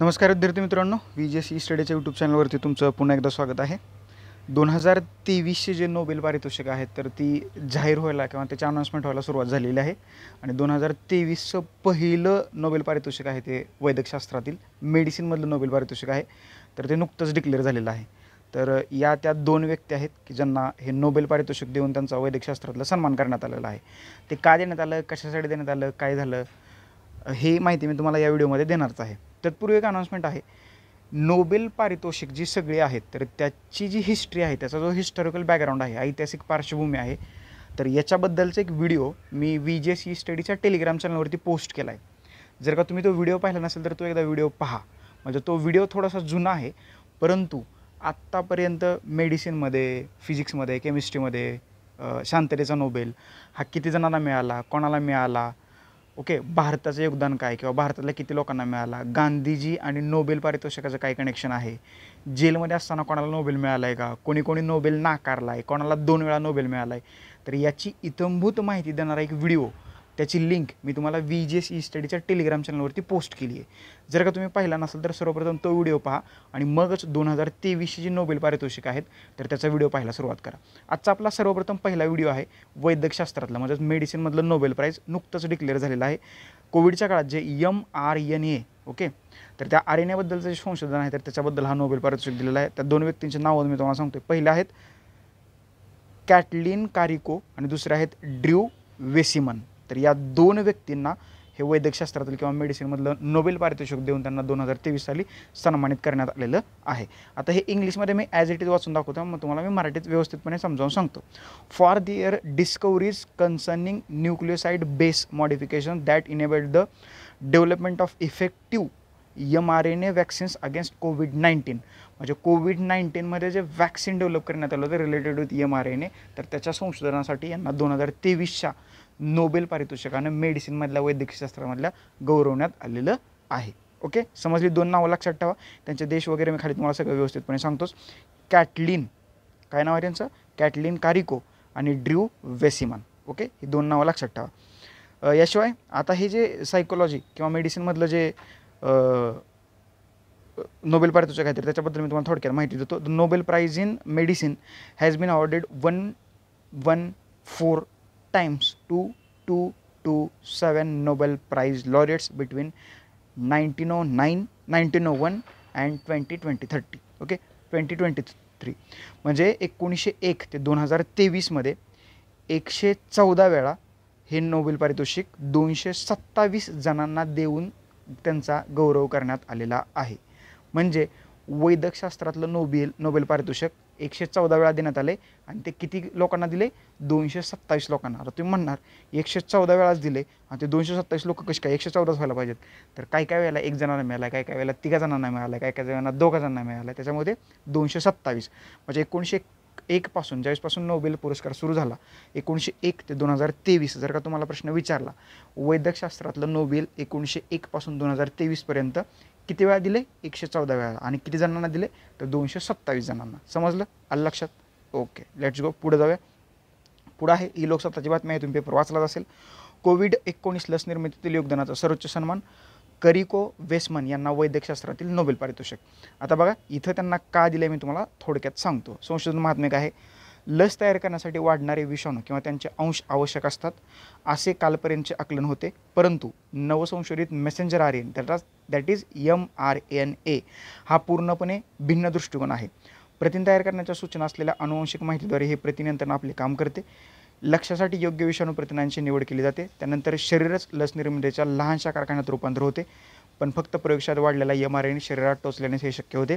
नमस्कार विद्यार्थी मित्रांनो वी जे ई स्टडीच्या यूट्यूब चॅनलवरती तुमचं पुन्हा एकदा स्वागत आहे दोन हजार तेवीसचे जे नोबेल पारितोषिक आहेत तर ती जाहीर व्हायला किंवा त्याची अनाऊन्समेंट व्हायला सुरुवात झालेली आहे आणि दोन हजार तेवीसचं पहिलं नोबेल पारितोषिक आहे ते वैद्यकशास्त्रातील मेडिसिनमधलं नोबेल पारितोषिक आहे तर ते नुकतंच डिक्लेअर झालेलं आहे तर या त्या दोन व्यक्ती आहेत की ज्यांना हे नोबेल पारितोषिक देऊन त्यांचा वैद्यकशास्त्रातला सन्मान करण्यात आलेला आहे ते का देण्यात आलं कशासाठी देण्यात आलं काय झालं हे माहिती मी तुम्हाला या व्हिडिओमध्ये देणारच आहे तत्पूर्वी एक अनाउन्समेंट आहे नोबेल पारितोषिक जी सगळी आहेत तर त्याची जी हिस्ट्री आहे त्याचा जो हिस्टॉरिकल बॅकग्राऊंड आहे ऐतिहासिक पार्श्वभूमी आहे तर याच्याबद्दलचा एक व्हिडिओ मी व्ही जे सी स्टडीच्या टेलिग्राम चॅनलवरती पोस्ट केला आहे जर का तुम्ही तो व्हिडिओ पाहिला नसेल तर तो एकदा व्हिडिओ पहा म्हणजे तो व्हिडिओ थोडासा जुना आहे परंतु आत्तापर्यंत मेडिसिनमध्ये फिजिक्समध्ये केमिस्ट्रीमध्ये शांततेचा नोबेल हा किती जणांना मिळाला कोणाला मिळाला ओके भारताचं योगदान काय किंवा भारतातल्या किती लोकांना मिळाला गांधीजी आणि नोबेल पारितोषिकाचं काय कनेक्शन आहे जेलमध्ये असताना कोणाला नोबेल मिळाला आहे का कोणी कोणी नोबेल नाकारला आहे कोणाला दोन वेळा नोबेल मिळाला आहे तर याची इतंभूत माहिती देणारा एक व्हिडिओ त्याची लिंक मी तुम्हाला व्ही जी एस ई स्टडीच्या टेलिग्राम चॅनलवरती पोस्ट केली आहे जर का तुम्ही पाहिला नसेल तर सर्वप्रथम तो व्हिडिओ पहा आणि मगच दोन हजार तेवीसची जी नोबेल पारितोषिक आहेत तर त्याचा व्हिडिओ पाहायला सुरुवात करा आजचा आपला सर्वप्रथम पहिला व्हिडिओ आहे वैद्यकशास्त्रातला म्हणजेच मेडिसिनमधलं नोबेल प्राईज नुकतंच डिक्लेअर झालेलं आहे कोविडच्या काळात जे M R N A okay तर त्या आर एन एबद्दलचं जे संशोधन आहे तर त्याच्याबद्दल हा नोबेल पारितोषिक दिलेला आहे त्या दोन व्यक्तींचे नावं मी तुम्हाला सांगतो पहिले आहेत कॅटलिन कारिको आणि दुसरे आहेत ड्र्यू वेसिमन तर या दोन व्यक्तींना हे वैद्यकशास्त्रातील किंवा मेडिसिनमधलं नोबेल पारितोषिक देऊन त्यांना दोन हजार तेवीस साली सन्मानित करण्यात आलेलं आहे आता हे इंग्लिशमध्ये मी ॲज इट इज वाचून दाखवतो मग तुम्हाला मी मराठीत व्यवस्थितपणे समजावून सांगतो for their discoveries concerning nucleoside base modification that enabled the development of effective M R N A vaccines against covid nineteen म्हणजे कोविड नाईन्टीनमध्ये जे वॅक्सिन डेव्हलप करण्यात आलं होतं related with M R N A तर त्याच्या संशोधनासाठी यांना दोन हजार तेवीसच्या नोबेल पारितोषिकानं मेडिसिनमधल्या वैद्यकशास्त्रामधल्या गौरवण्यात आलेलं आहे ओके समजली दोन नावं लक्षात ठेवा त्यांचे देश वगैरे मी खाली तुम्हाला सगळं व्यवस्थितपणे सांगतोच कॅटलिन काय नाव आहे त्यांचं कॅटलिन कारिको आणि ड्र्यू वेसिमन ओके ही दोन नावं लक्षात ठेवा याशिवाय आता हे जे सायकोलॉजी किंवा मेडिसिनमधलं जे नोबेल पारितोषिक आहे त्याच्याबद्दल मी तुम्हाला थोडक्यात माहिती देतो the Nobel prize in medicine has been awarded one one four two two two seven times Nobel laureates between Nobel O nine between O one and twenty twenty thirty okay twenty twenty three म्हणजे एकोणीसशे एक ते दोन हजार तेवीसमध्ये एकशे चौदा वेळा हे नोबेल पारितोषिक दोनशे सत्तावीस जणांना देऊन त्यांचा गौरव करण्यात आलेला आहे म्हणजे वैदकशास्त्रातलं नोबेल नोबेल पारितोषिक एकशे चौदा वेळा देण्यात आले आणि ते किती लोकांना दिले दोनशे सत्तावीस लोकांना आता तुम्ही म्हणणार एकशे चौदा वेळाच दिले आणि ते दोनशे सत्तावीस लोक कशी काय एकशे चौदाच व्हायला पाहिजेत तर काही काय वेळेला एक जणांना मिळाला काय काय वेळेला तिघा जणांना मिळाला काय काय जणांना दोघा जणांना मिळाला त्याच्यामध्ये दोनशे सत्तावीस म्हणजे एकोणीसशे एकपासून ज्यावेळेसपासून नोबेल पुरस्कार सुरू झाला एकोणीसशे एक ते दोन हजार तेवीस जर का तुम्हाला प्रश्न विचारला वैद्यकशास्त्रातलं नोबेल एकोणीसशे एकपासून दोन हजार तेवीसपर्यंत किती वेळा दिले एकशे चौदा वेळा आणि किती जणांना दिले तर दोनशे सत्तावीस जणांना समजलं आलं लक्षात ओके लेट्स गो पुढे जाऊया पुढं आहे ई लोकसत्ताची बातमी आहे तुम्ही पेपर वाचलाच असेल कोविड एकोणीस लस निर्मितीतील योगदानाचा सर्वोच्च सन्मान करिको वेस्मन यांना वैद्यकशास्त्रातील नोबेल पारितोषिक आता बघा इथं त्यांना का दिले मी तुम्हाला थोडक्यात सांगतो संशोधन महात्मे काय आहे लस तयार करण्यासाठी वाढणारे विषाणू किंवा त्यांचे अंश आवश्यक असतात असे कालपर्यंतचे आकलन होते परंतु नवसंशोधित मेसेंजर आर एन त्याला that is M R N A हा पूर्णपणे भिन्न दृष्टिकोन आहे प्रथिन तयार करण्याच्या सूचना असलेल्या अनुवंशिक माहितीद्वारे हे प्रतिनियंत्रण आपले काम करते लक्षासाठी योग्य विषाणू प्रथिनांची निवड केली जाते त्यानंतर शरीरच लस निर्मितीच्या लहानशा कारखान्यात रूपांतर होते पण फक्त प्रयोगशाळेत वाढलेला एम आर एन शरीरात टोचल्यानेच हे शक्य होते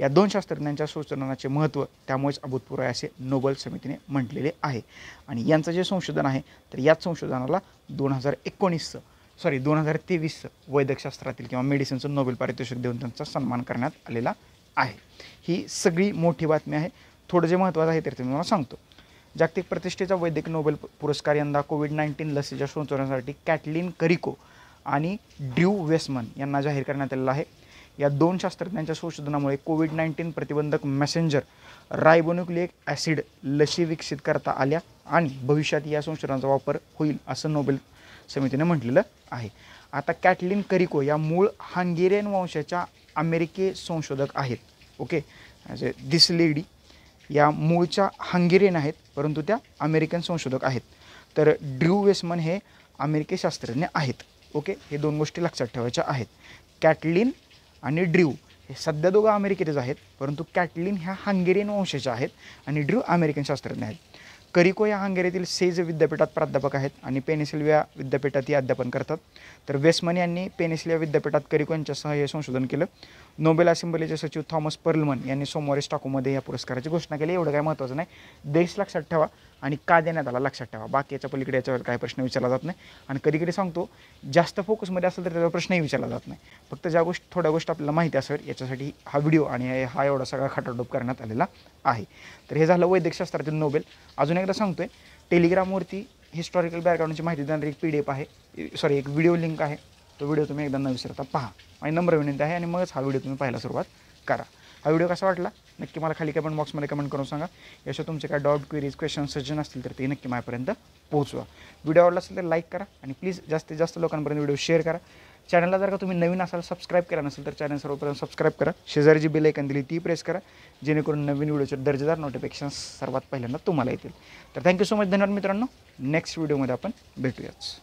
या दोन शास्त्रज्ञांच्या संशोधनाचे महत्त्व त्यामुळेच अभूतपूर्व आहे असे नोबेल समितीने म्हटलेले आहे आणि यांचं जे संशोधन आहे तर याच संशोधनाला दोन हजार एकोणीसचं सॉरी दोन हजार तेवीसचं वैद्यकशास्त्रातील किंवा मेडिसिनचं नोबेल पारितोषिक देऊन त्यांचा सन्मान करण्यात आलेला आहे ही सगळी मोठी बातमी आहे थोडं जे महत्त्वाचं आहे तर ते मी तुम्हाला सांगतो जागतिक प्रतिष्ठेचा वैद्यकीय नोबेल पुरस्कार यंदा कोविड नाईन्टीन लसीच्या संशोधनासाठी कॅटलिन करिको आणि ड्यू वेस्मन यांना जाहीर करण्यात आलेलं आहे या दोन शास्त्रज्ञांच्या संशोधनामुळे कोविड नाईन्टीन प्रतिबंधक मेसेंजर रायबोन्युक्लिक ॲसिड लशी विकसित करता आल्या आणि भविष्यात या संशोधनाचा वापर होईल असं नोबेल समितीने म्हटलेलं आहे आता कॅटलिन करिको या मूळ हंगेरियन वंशाच्या अमेरिके संशोधक आहेत ओके म्हणजे दिस लेडी या मूळच्या हंगेरियन आहेत परंतु त्या अमेरिकन संशोधक आहेत तर ड्र्यू वेस्मन हे अमेरिके शास्त्रज्ञ आहेत ओके हे दोन गोष्टी लक्षात ठेवायच्या आहेत कॅटलिन आणि ड्रीव हे सध्या दोघं अमेरिकेतच आहेत परंतु कॅटलिन ह्या हंगेरियन वंशाच्या आहेत आणि ड्रीव अमेरिकन शास्त्रज्ञ आहेत करिको या हंगेरीतील सेज विद्यापीठात प्राध्यापक आहेत आणि पेनिसिल्विया विद्यापीठात ही अध्यापन करतात तर वेस्मन यांनी पेनिसिल्विया विद्यापीठात करिको यांच्यासह हे संशोधन केलं नोबेल असेंब्लीचे सचिव थॉमस पर्लमन यांनी सोमवारी स्टॉकोमध्ये या पुरस्काराची घोषणा केली एवढं काय महत्त्वाचं नाही देश लक्षात ठेवा आणि का देण्यात आला लक्षात ठेवा बाकी याच्या पलीकडे याच्यावर काही प्रश्न विचारला जात नाही आणि कधीकधी सांगतो जास्त फोकसमध्ये असेल तर त्याचा प्रश्नही विचारला जात नाही फक्त ज्या गोष्ट थोड्या गोष्ट आपल्याला माहिती असेल याच्यासाठी हा व्हिडिओ आणि हा एवढा सगळा खाटाडोप करण्यात आलेला आहे तर हे झालं वैद्यकशास्त्रातील नोबेल अजून एकदा सांगतो आहे टेलिग्रामवरती हिस्टॉरिकल बॅकग्राऊंडची माहिती देणारी एक पी डी एफ आहे सॉरी एक व्हिडिओ लिंक आहे तो व्हिडिओ तुम्ही एकदा न विसरता पहा आणि नम्र विनंती आहे आणि मगच हा व्हिडिओ तुम्ही पाहायला सुरुवात करा हा व्हिडिओ कसा वाटला नक्की मला खाली कमेंट बॉक्समध्ये कमेंट करून सांगा याशिवाय तुमचे काय डाऊट क्वेरीज क्वेश्चन सजेशन असतील तर ते नक्की माझ्यापर्यंत पोहोचवा व्हिडिओ आवडला असेल तर लाईक करा आणि प्लीज जास्तीत जास्त लोकांपर्यंत व्हिडिओ शेअर करा चॅनलला जर का तुम्ही नवीन असाल सबस्क्राईब करा नसेल तर चॅनल सर्वपर्यंत सबस्क्राईब करा शेजारी जी बेल ऐकन दिली ती प्रेस करा जेणेकरून नवीन व्हिडिओचे दर्जेदार नोटिफिकेशन सर्वात पहिल्यांदा तुम्हाला येतील तर थँक्यू सो मच धन्यवाद मित्रांनो नेक्स्ट व्हिडिओमध्ये आपण भेटूयाच